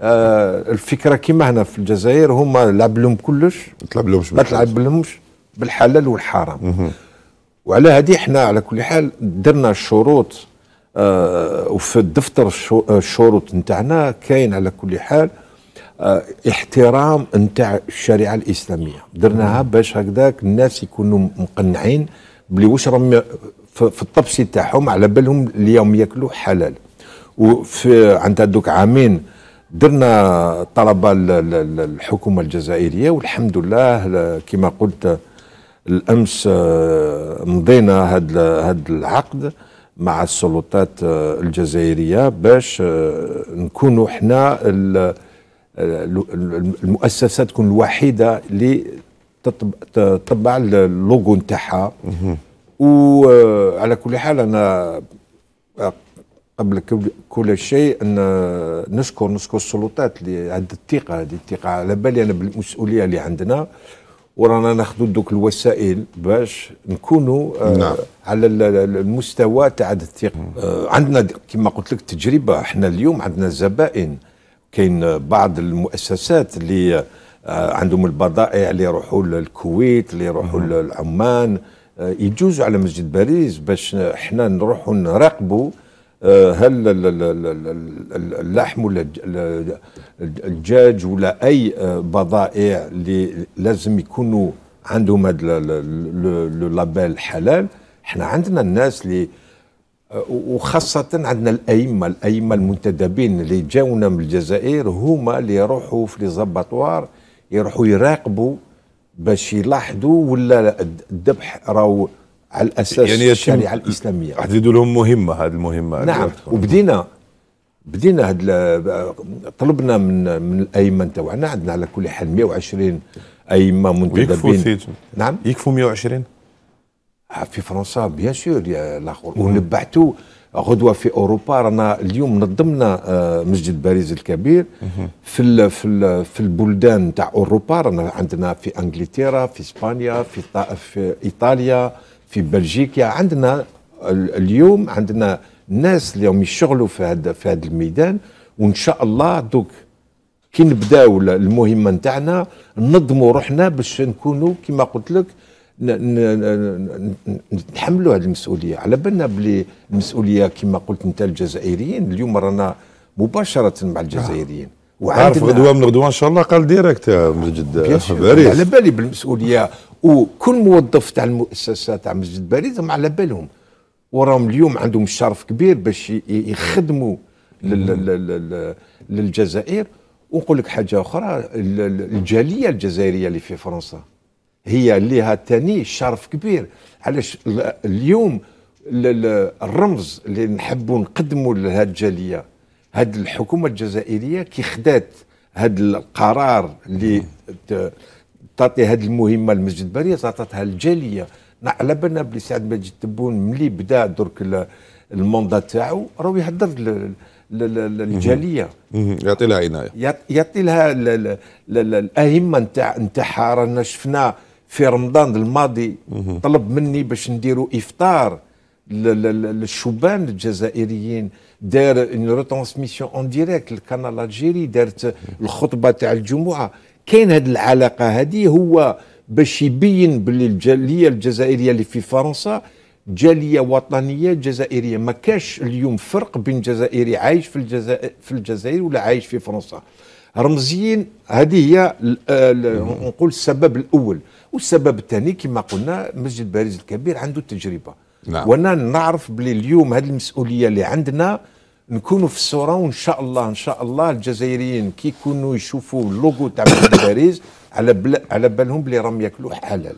آه الفكره كيما هنا في الجزائر هما لعب لهم كلش ما تلعب لهمش ما تلعب لهمش بالحلال والحرام وعلى هذه احنا على كل حال درنا الشروط آه وفي الدفتر آه، الشروط نتاعنا كاين على كل حال آه احترام نتاع الشريعه الاسلاميه درناها باش هكذاك الناس يكونوا مقنعين بلي واش راهم في الطبسي تاعهم على بالهم اليوم ياكلوا حلال وفي عند هذوك عامين درنا طلبة الحكومة الجزائرية والحمد لله كما قلت الأمس آه، مضينا هذا العقد مع السلطات آه، الجزائرية باش آه، نكونوا احنا المؤسسة تكون الوحيدة اللي تطبع اللوغو نتاعها وعلى كل حال أنا قبل كل شيء نشكر نشكر السلطات اللي عندها الثقه هذه الثقه على بالي انا بالمسؤوليه اللي عندنا ورانا ناخذوا دوك الوسائل باش نكونوا آه، نعم. على المستوى تاع الثقه آه، عندنا كما قلت لك تجربه احنا اليوم عندنا زبائن كاين بعض المؤسسات اللي آه، عندهم البضائع اللي يروحوا للكويت اللي يروحوا لعمان يجوزوا على مسجد باريس باش احنا نروحوا نراقبوا آه، هل اللحم ولا الدجاج ولا اي آه، بضائع اللي لازم يكونوا عندهم هذا لو لابيل حلال احنا عندنا الناس اللي آه، وخاصة عندنا الأئمة الأئمة المنتدبين اللي جاونا من الجزائر هما اللي يروحوا في ليزاباتوار يروحوا يراقبوا باش يلاحظوا ولا الذبح راهو على الاساس يعني الشريعه الاسلاميه حددوا لهم مهمه هذه المهمه نعم وبدينا بدينا هاد طلبنا من من الائمه تاعنا عندنا على كل حال 120 ائمه منتدبين نعم يكفوا 120 آه، في فرنسا بيان سور يا الاخر ونبعثوا غدوه في اوروبا رانا اليوم نظمنا آه، مسجد باريس الكبير في الـ في الـ في البلدان تاع اوروبا رانا عندنا في انجلترا في اسبانيا في في ايطاليا في بلجيكا عندنا اليوم عندنا ناس اللي هم يشتغلوا في هذا في هذا الميدان وان شاء الله دوك كي نبداو المهمه نتاعنا ننظموا روحنا باش نكونوا كما قلت لك نتحملوا هذه المسؤوليه على بالنا بلي المسؤوليه كما قلت انت الجزائريين اليوم رانا مباشره مع الجزائريين وعارف غدوه من غدوه ان شاء الله قال ديريكت مسجد جد على بالي بالمسؤوليه وكل موظف تاع المؤسسه تاع مسجد باريس هم على بالهم وراهم اليوم عندهم شرف كبير باش يخدموا للجزائر ونقول لك حاجه اخرى الجاليه الجزائريه اللي في فرنسا هي لها تاني شرف كبير علاش اليوم الرمز اللي نحبوا نقدموا لهذه الجاليه هذه الحكومه الجزائريه كي خدات هذا القرار اللي تعطي هذه المهمه لمسجد باريس عطاتها الجاليه على بالنا بلي سعد مجد تبون ملي بدا درك الموندا تاعو راهو يهدر للجاليه يعطي لها عنايه يعطي لها الائمه نتاع نتاعها رانا شفنا في رمضان الماضي طلب مني باش نديروا افطار للشبان الجزائريين دار اون ريترانسميسيون اون ديريكت القناه الجيري دارت الخطبه تاع الجمعه كاين هذه العلاقه هذه هو باش يبين باللي الجاليه الجزائريه اللي في فرنسا جاليه وطنيه جزائريه ما كاش اليوم فرق بين جزائري عايش في الجزائر في الجزائر ولا عايش في فرنسا رمزيين هذه هي نقول السبب الاول والسبب الثاني كما قلنا مسجد باريس الكبير عنده تجربه نعم. وانا نعرف بلي اليوم هذه المسؤوليه اللي عندنا نكونوا في الصوره وان شاء الله ان شاء الله الجزائريين كي يكونوا يشوفوا اللوغو تاع باريس على بل على بالهم بلي راهم ياكلوا حلال